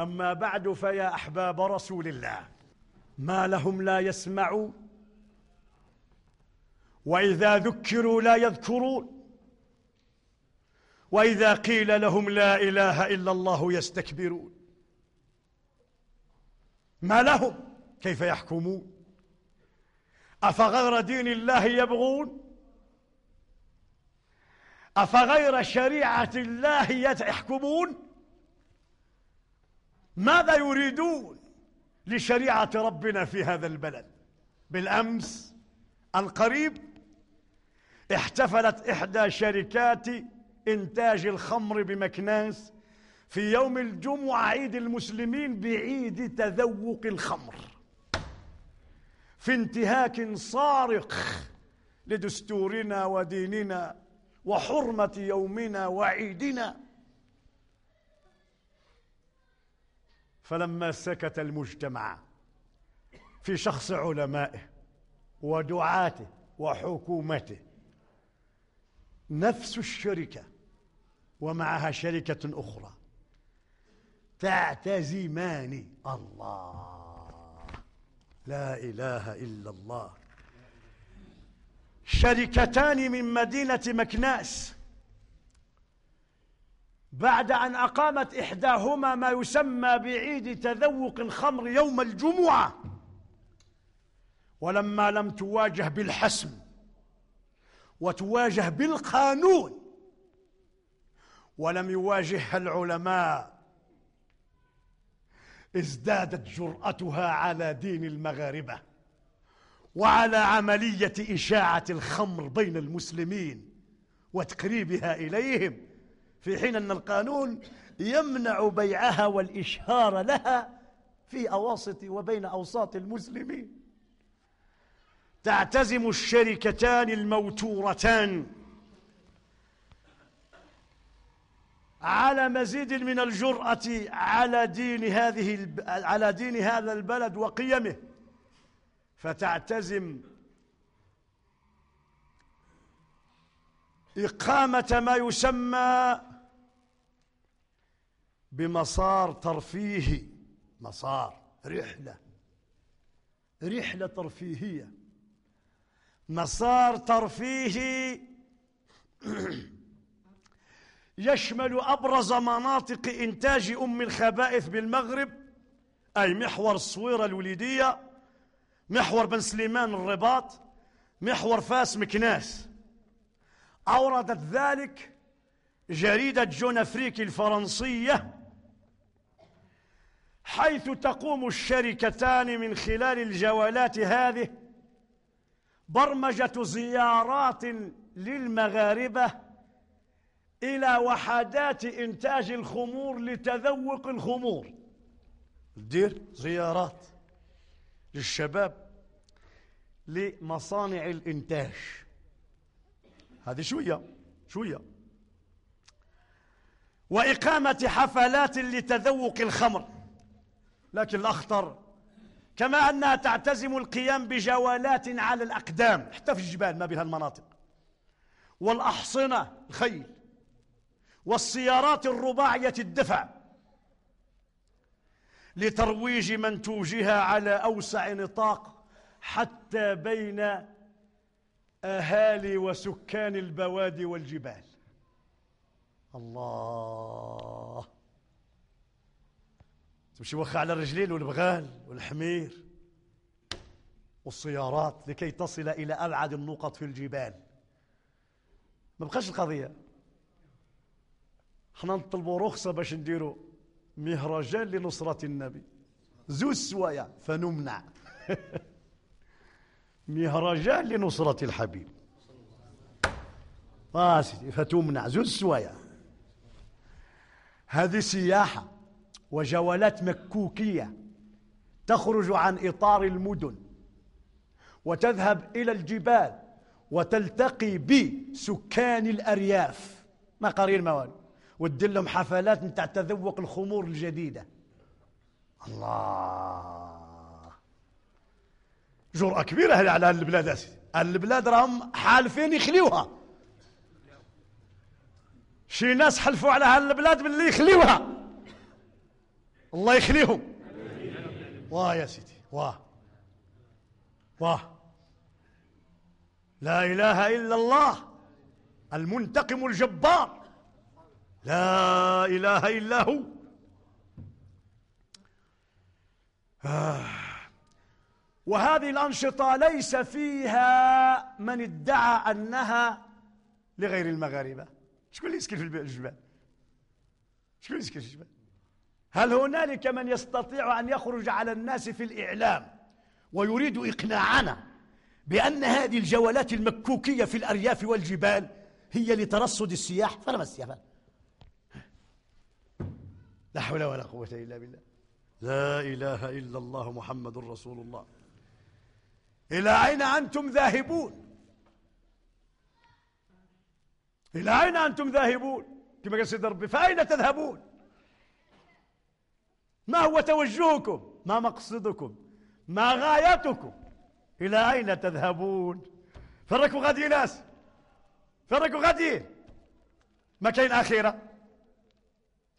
أما بعد فيا أحباب رسول الله ما لهم لا يسمعون وإذا ذكروا لا يذكرون وإذا قيل لهم لا إله إلا الله يستكبرون ما لهم كيف يحكمون أفغير دين الله يبغون أفغير شريعة الله يحكمون ماذا يريدون لشريعة ربنا في هذا البلد بالأمس القريب احتفلت إحدى شركات إنتاج الخمر بمكناس في يوم الجمعة عيد المسلمين بعيد تذوق الخمر في انتهاك صارخ لدستورنا وديننا وحرمة يومنا وعيدنا فلما سكت المجتمع في شخص علمائه ودعاته وحكومته نفس الشركه ومعها شركه اخرى تعتزمان الله لا اله الا الله شركتان من مدينه مكناس بعد أن أقامت إحداهما ما يسمى بعيد تذوق الخمر يوم الجمعة ولما لم تواجه بالحسم وتواجه بالقانون ولم يواجهها العلماء ازدادت جرأتها على دين المغاربة وعلى عملية إشاعة الخمر بين المسلمين وتقريبها إليهم في حين أن القانون يمنع بيعها والإشهار لها في أواسط وبين أوساط المسلمين تعتزم الشركتان الموتورتان على مزيد من الجرأة على دين هذه على دين هذا البلد وقيمه فتعتزم إقامة ما يسمى بمسار ترفيهي مسار رحلة رحلة ترفيهية مسار ترفيهي يشمل أبرز مناطق إنتاج أم الخبائث بالمغرب أي محور الصويرة الوليدية محور بن سليمان الرباط محور فاس مكناس أوردت ذلك جريدة جون أفريكي الفرنسية حيث تقوم الشركتان من خلال الجولات هذه برمجة زيارات للمغاربة إلى وحدات إنتاج الخمور لتذوق الخمور دير زيارات للشباب لمصانع الإنتاج هذه شوية شوية وإقامة حفلات لتذوق الخمر لكن الأخطر كما أنها تعتزم القيام بجولات على الأقدام حتى في الجبال ما بها المناطق والأحصنة الخيل والسيارات الرباعية الدفع لترويج منتوجها على أوسع نطاق حتى بين أهالي وسكان البوادي والجبال الله تمشي وخا على الرجلين والبغال والحمير والسيارات لكي تصل إلى أبعد النقط في الجبال ما بقاش القضية حنا نطلبوا رخصة باش نديروا مهرجان لنصرة النبي زوز سوايع فنمنع مهرجان لنصرة الحبيب آه سيدي فتمنع زوز سوايع هذه سياحة وجولات مكوكية تخرج عن إطار المدن وتذهب إلى الجبال وتلتقي بسكان الأرياف ما قرير موال وتدير لهم حفلات نتاع تذوق الخمور الجديدة الله جرأة كبيرة على البلاد أسيدي البلاد راهم حالفين يخليوها شي ناس حلفوا على هالبلاد باللي يخليوها الله يخليهم واه يا سيدي واه واه لا إله إلا الله المنتقم الجبار لا إله إلا هو آه. وهذه الأنشطة ليس فيها من ادعى أنها لغير المغاربة شكون اللي يسكن في الجبال شكون اللي يسكن في الجبال هل هنالك من يستطيع أن يخرج على الناس في الإعلام ويريد إقناعنا بأن هذه الجولات المكوكية في الأرياف والجبال هي لترصد السياح فلما السياح لا حول ولا قوة إلا بالله لا إله إلا الله محمد رسول الله إلى أين أنتم ذاهبون إلى أين أنتم ذاهبون كما قال سيد ربي فأين تذهبون ما هو توجهكم ما مقصدكم ما غايتكم إلى أين تذهبون فركوا غادي ناس فركوا غادي ما كاين أخيرة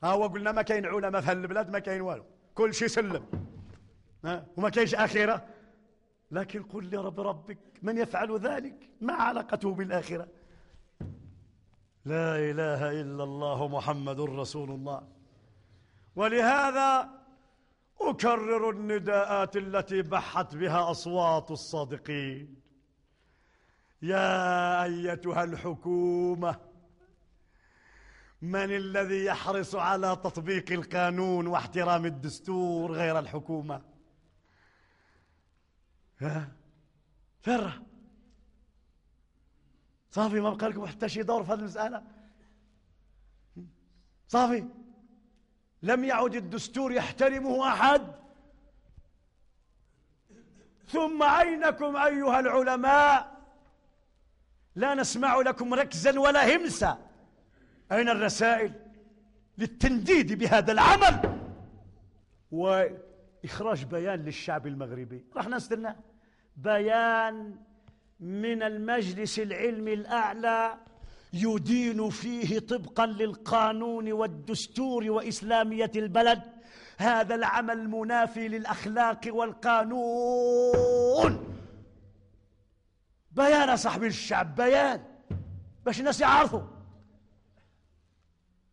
ها هو قلنا ما كاين علماء في هالبلاد ما كاين والو كل شيء سلم ها وما كاينش أخيرة لكن قل لرب ربك من يفعل ذلك ما علاقته بالآخرة لا إله إلا الله محمد رسول الله ولهذا أكرر النداءات التي بحت بها أصوات الصادقين يا أيتها الحكومة من الذي يحرص على تطبيق القانون واحترام الدستور غير الحكومة ها فرة صافي ما بقى لكم حتى شي دور في هذه المسألة صافي لم يعد الدستور يحترمه أحد ثم أينكم أيها العلماء لا نسمع لكم ركزا ولا همسا أين الرسائل للتنديد بهذا العمل وإخراج بيان للشعب المغربي راح نستنى بيان من المجلس العلمي الأعلى يدين فيه طبقا للقانون والدستور واسلاميه البلد هذا العمل المنافي للاخلاق والقانون بيان صاحب الشعب بيان باش الناس يعرفوا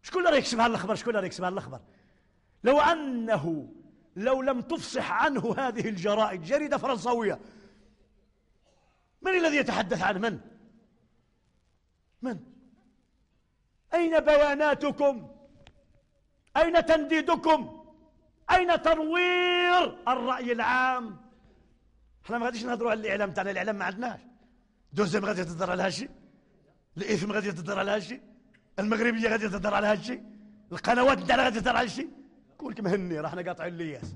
شكون اللي يكسب هذا الخبر شكون اللي يكسب هذا الخبر لو انه لو لم تفصح عنه هذه الجرائد جريده فرنسويه من الذي يتحدث عن من من أين بياناتكم أين تنديدكم أين تنوير الرأي العام احنا ما غاديش نهضروا على الإعلام تاعنا الإعلام ما عندناش دوزيم غادي تهضر على هادشي الإثم غادي تهضر على هادشي المغربية غادي تهضر على هادشي القنوات تاعنا غادي تهضر على هالشي كلك مهني راحنا قاطعين الياس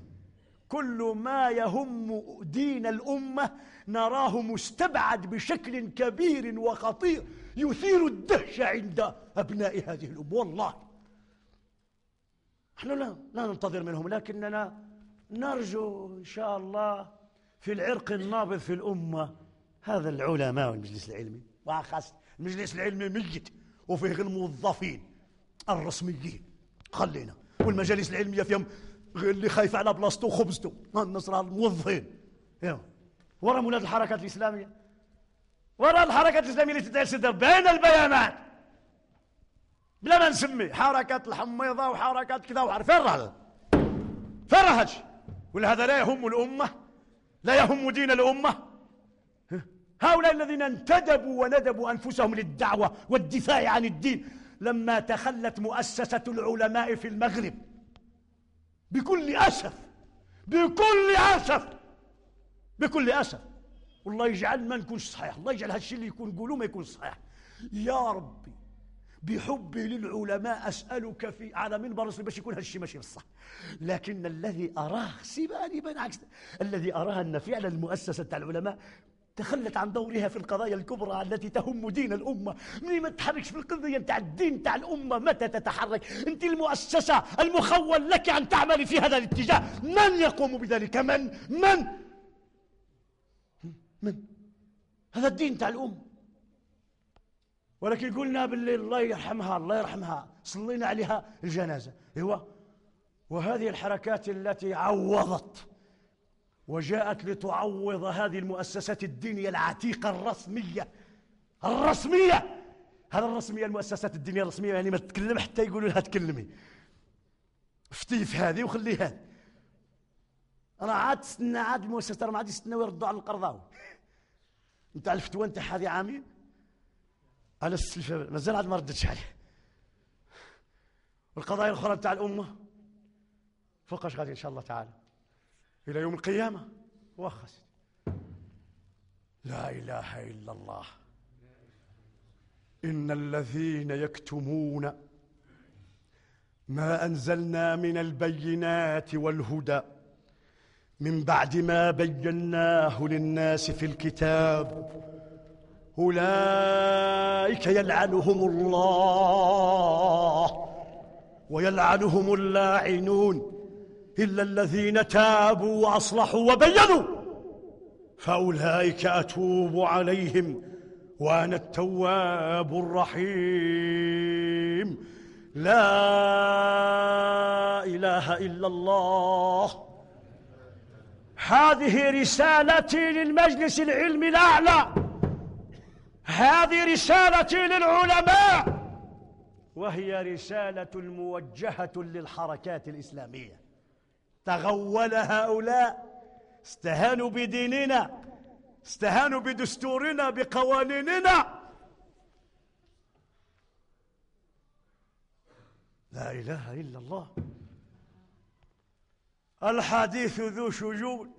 كل ما يهم دين الأمة نراه مستبعد بشكل كبير وخطير يثير الدهشة عند أبناء هذه الأم والله نحن لا, لا ننتظر منهم لكننا نرجو إن شاء الله في العرق النابض في الأمة هذا العلماء والمجلس العلمي وخاصة المجلس العلمي ميت وفيه غير الموظفين الرسميين خلينا والمجالس العلمية فيهم اللي خايف على بلاصته وخبزته النصر الموظفين ورا مولاد الحركات الإسلامية وراء الحركة الإسلامية اللي تدعي بين البيانات بلا ما نسمي حركة الحميضة وحركة كذا وحركة فين راه فين راه هادشي ولا هذا لا يهم الأمة لا يهم دين الأمة هؤلاء الذين انتدبوا وندبوا أنفسهم للدعوة والدفاع عن الدين لما تخلت مؤسسة العلماء في المغرب بكل أسف بكل أسف بكل أسف والله يجعل ما نكونش صحيح الله يجعل هالشيء اللي يكون نقوله ما يكون صحيح يا ربي بحبي للعلماء أسألك في على منبر باش يكون هالشيء ماشي بالصح لكن الذي أراه سيباني بين عكس الذي أراه أن فعلا المؤسسة تاع العلماء تخلت عن دورها في القضايا الكبرى التي تهم دين الأمة مني ما تتحركش في القضية نتاع الدين تاع الأمة متى تتحرك أنت المؤسسة المخول لك أن تعملي في هذا الاتجاه من يقوم بذلك من من من هذا الدين تاع الأم ولكن قلنا باللي الله يرحمها الله يرحمها صلينا عليها الجنازة ايوه وهذه الحركات التي عوضت وجاءت لتعوض هذه المؤسسات الدينية العتيقة الرسمية الرسمية هذا الرسمية المؤسسات الدينية الرسمية يعني ما تتكلم حتى يقولوا لها تكلمي فتيف هذه وخليها هذه راه عاد تستنى عاد المؤسسه راه ما عاد يستناو يردوا على القرضاوي نتاع الفتوى نتاع هذه عامين على السلفه مازال عاد ما ردتش عليه والقضايا الاخرى نتاع الامه فوقاش غادي ان شاء الله تعالى الى يوم القيامه واخا لا اله الا الله ان الذين يكتمون ما انزلنا من البينات والهدى من بعد ما بيناه للناس في الكتاب أولئك يلعنهم الله ويلعنهم اللاعنون إلا الذين تابوا وأصلحوا وبينوا فأولئك أتوب عليهم وأنا التواب الرحيم لا إله إلا الله هذه رسالتي للمجلس العلمي الأعلى هذه رسالتي للعلماء وهي رسالة موجهة للحركات الإسلامية تغول هؤلاء استهانوا بديننا استهانوا بدستورنا بقوانيننا لا إله إلا الله الحديث ذو شجون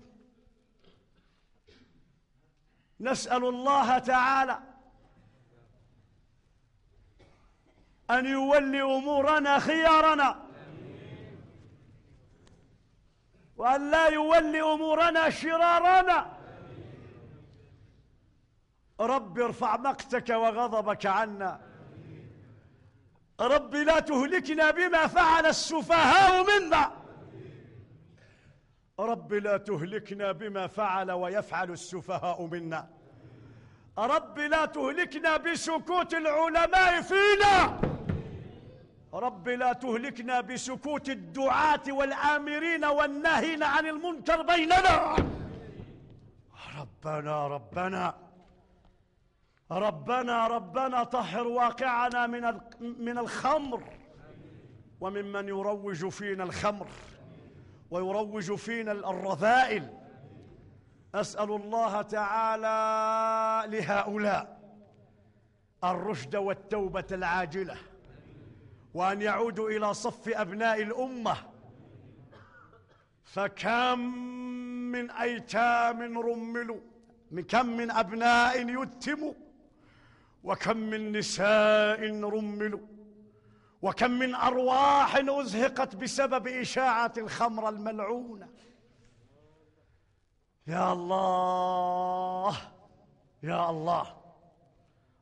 نسأل الله تعالى أن يولي أمورنا خيارنا وأن لا يولي أمورنا شرارنا رب ارفع مقتك وغضبك عنا رب لا تهلكنا بما فعل السفهاء منا رب لا تهلكنا بما فعل ويفعل السفهاء منا رب لا تهلكنا بسكوت العلماء فينا رب لا تهلكنا بسكوت الدعاة والآمرين والناهين عن المنكر بيننا ربنا ربنا ربنا ربنا طهر واقعنا من من الخمر وممن يروج فينا الخمر ويروج فينا الرذائل أسأل الله تعالى لهؤلاء الرشد والتوبة العاجلة وأن يعودوا إلى صف أبناء الأمة فكم من أيتام رملوا من كم من أبناء يتموا وكم من نساء رملوا وكم من ارواح ازهقت بسبب اشاعه الخمر الملعونه يا الله يا الله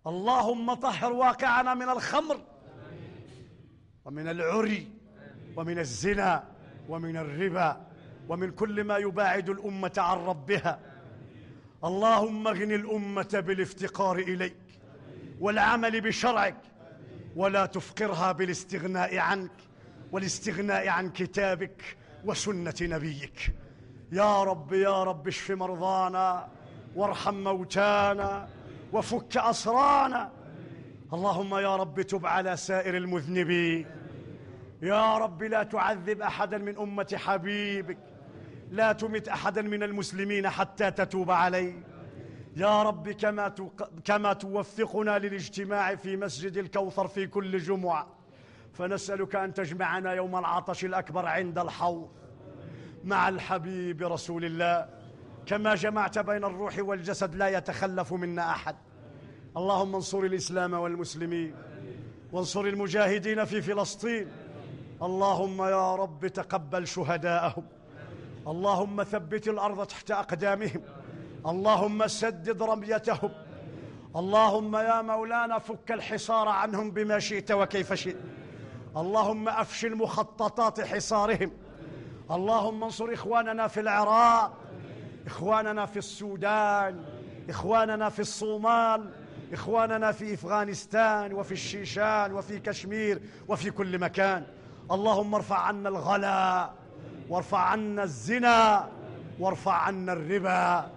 اللهم طهر واقعنا من الخمر ومن العري ومن الزنا ومن الربا ومن كل ما يباعد الامه عن ربها اللهم اغن الامه بالافتقار اليك والعمل بشرعك ولا تفقرها بالاستغناء عنك والاستغناء عن كتابك وسنة نبيك يا رب يا رب اشف مرضانا وارحم موتانا وفك أسرانا اللهم يا رب تب على سائر المذنبين يا رب لا تعذب أحدا من أمة حبيبك لا تمت أحدا من المسلمين حتى تتوب عليه يا رب كما كما توفقنا للاجتماع في مسجد الكوثر في كل جمعه فنسالك ان تجمعنا يوم العطش الاكبر عند الحوض مع الحبيب رسول الله كما جمعت بين الروح والجسد لا يتخلف منا احد اللهم انصر الاسلام والمسلمين وانصر المجاهدين في فلسطين اللهم يا رب تقبل شهداءهم اللهم ثبت الارض تحت اقدامهم اللهم سدد رميتهم اللهم يا مولانا فك الحصار عنهم بما شئت وكيف شئت اللهم افشل مخططات حصارهم اللهم انصر اخواننا في العراق اخواننا في السودان اخواننا في الصومال اخواننا في افغانستان وفي الشيشان وفي كشمير وفي كل مكان اللهم ارفع عنا الغلا وارفع عنا الزنا وارفع عنا الربا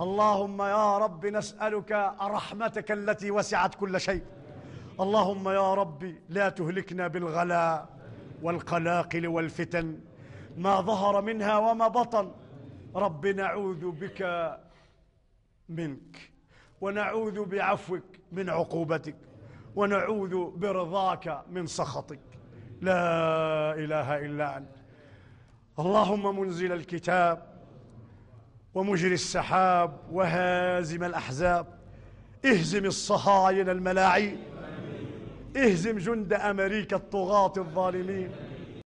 اللهم يا رب نسألك رحمتك التي وسعت كل شيء اللهم يا رب لا تهلكنا بالغلاء والقلاقل والفتن ما ظهر منها وما بطن رب نعوذ بك منك ونعوذ بعفوك من عقوبتك ونعوذ برضاك من سخطك لا إله إلا أنت اللهم منزل الكتاب ومجري السحاب وهازم الأحزاب اهزم الصهاينة الملاعين اهزم جند أمريكا الطغاة الظالمين